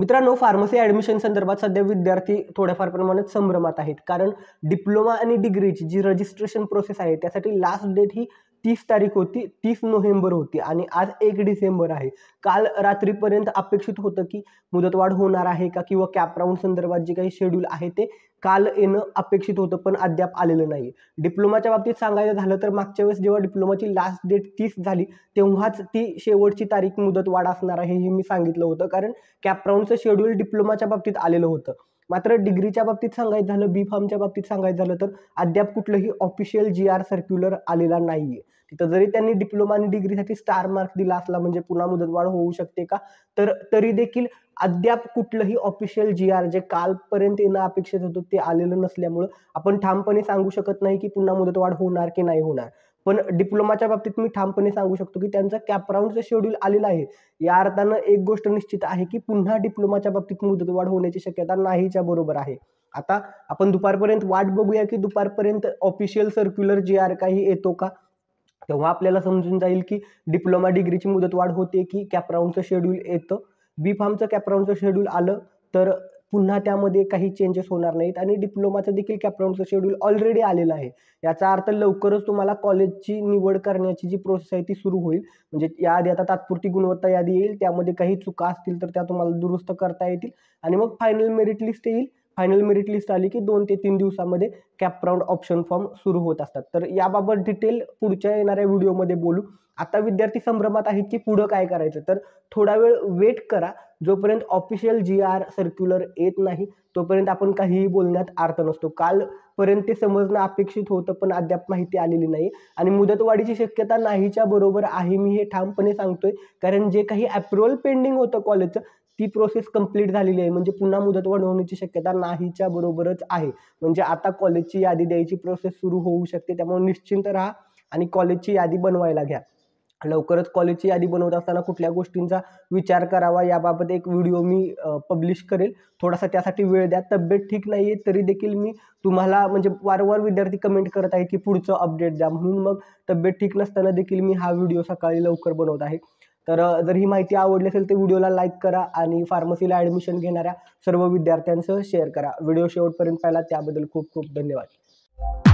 मित्रांनो pharmacy admission संदर्भात सध्या विद्यार्थी थोड्याफार प्रमाणात संभ्रमात आहेत कारण डिप्लोमा आणि डिग्रीची जी रजिस्ट्रेशन प्रोसेस आहे त्यासाठी लास्ट डेट ही तीस तारीख होती तीस नोव्हेंबर होती आणि आज एक डिसेंबर आहे काल रात्रीपर्यंत अपेक्षित होतं की मुदतवाढ होणार आहे का किंवा कॅप राऊंड संदर्भात जे काही शेड्यूल आहे ते काल येणं अपेक्षित होतं पण अद्याप आलेलं नाही डिप्लोमाच्या बाबतीत सांगायचं झालं तर मागच्या वेळेस जेव्हा डिप्लोमाची लास्ट डेट तीस झाली तेव्हाच ती शेवटची तारीख मुदत वाढ असणार आहे हे मी सांगितलं होतं कारण कॅपराऊंडचं शेड्यूल डिप्लोमाच्या बाबतीत आलेलं होतं मात्र डिग्रीच्या बाबतीत सांगायचं झालं बी फॉर्मच्या बाबतीत सांगायचं झालं तर अद्याप कुठलंही ऑफिशियल जी आर सर्क्युलर आलेला नाही आहे तिथं जरी त्यांनी डिप्लोमा आणि डिग्रीसाठी स्टार मार्क दिला असला म्हणजे पुन्हा मुदतवाढ होऊ शकते का तर तरी देखील अद्याप कुठलंही ऑफिशियल जी आर जे कालपर्यंत येणं अपेक्षित होतं ते आलेलं नसल्यामुळं आपण ठामपणे सांगू शकत नाही की पुन्हा मुदतवाढ होणार की नाही होणार पण डिप्लोमाच्या बाबतीत मी ठामपणे सांगू शकतो की त्यांचा कॅपराऊंडचं शेड्यूल आलेलं आहे या अर्थानं एक गोष्ट निश्चित आहे की पुन्हा डिप्लोमाच्या बाबतीत मुदतवाढ होण्याची शक्यता नाहीच्या बरोबर आहे आता आपण दुपारपर्यंत वाट बघूया की दुपारपर्यंत ऑफिशियल सर्क्युलर जी आर काही येतो का तेव्हा आपल्याला समजून जाईल की डिप्लोमा डिग्रीची मुदत वाढ होते की कॅपराऊंडचं शेड्यूल येतं बी फार्मचं कॅपराऊंडचं शेड्यूल आलं तर पुन्हा त्यामध्ये काही चेंजेस होणार नाहीत आणि डिप्लोमाचं देखील कॅपराऊंडचं शेड्यूल ऑलरेडी आलेलं आहे याचा अर्थ लवकरच तुम्हाला कॉलेजची निवड करण्याची जी प्रोसेस आहे ती सुरू होईल म्हणजे याआधी आता तात्पुरती गुणवत्ता यादी येईल त्यामध्ये काही चुका असतील तर त्या तुम्हाला दुरुस्त करता येतील आणि मग फायनल मेरिट लिस्ट येईल फायनल मेरिट लिस्ट आली की दोन ते तीन दिवसामध्ये कॅपराऊंड ऑप्शन फॉर्म सुरू होत असतात तर याबाबत डिटेल पुढच्या येणाऱ्या व्हिडिओमध्ये बोलू आता विद्यार्थी संभ्रमात आहेत की पुढं काय करायचं तर थोडा वेळ वेट करा जोपर्यंत ऑफिशियल जी आर सर्क्युलर येत नाही तोपर्यंत आपण काहीही बोलण्यात अर्थ नसतो कालपर्यंत ते समजणं अपेक्षित होतं पण अद्याप माहिती आलेली नाही आणि मुदतवाढीची शक्यता नाहीच्या बरोबर आहे मी हे ठामपणे सांगतोय कारण जे काही अप्रुव्हल पेंडिंग होतं कॉलेजचं ती प्रोसेस कंप्लीट झालेली आहे म्हणजे पुन्हा मुदतवाढ होण्याची शक्यता नाहीच्या बरोबरच आहे म्हणजे आता कॉलेज कॉलेजची यादी द्यायची प्रोसेस सुरू होऊ शकते त्यामुळे निश्चिंत राहा आणि कॉलेजची यादी बनवायला घ्या लवकरच कॉलेजची यादी बनवत असताना कुठल्या गोष्टींचा विचार करावा याबाबत एक व्हिडिओ मी पब्लिश करेल थोडासा त्यासाठी वेळ द्या तब्येत ठीक नाही आहे तरी देखील मी तुम्हाला म्हणजे वारंवार विद्यार्थी कमेंट करत आहे की पुढचं अपडेट द्या म्हणून मग तब्येत ठीक नसताना देखील मी हा व्हिडिओ सकाळी लवकर बनवत आहे तर जर ही माहिती आवडली असेल तर व्हिडिओला लाईक करा आणि फार्मसीला ॲडमिशन घेणाऱ्या सर्व विद्यार्थ्यांसह शेअर करा व्हिडिओ शेवटपर्यंत पाहिला त्याबद्दल खूप खूप धन्यवाद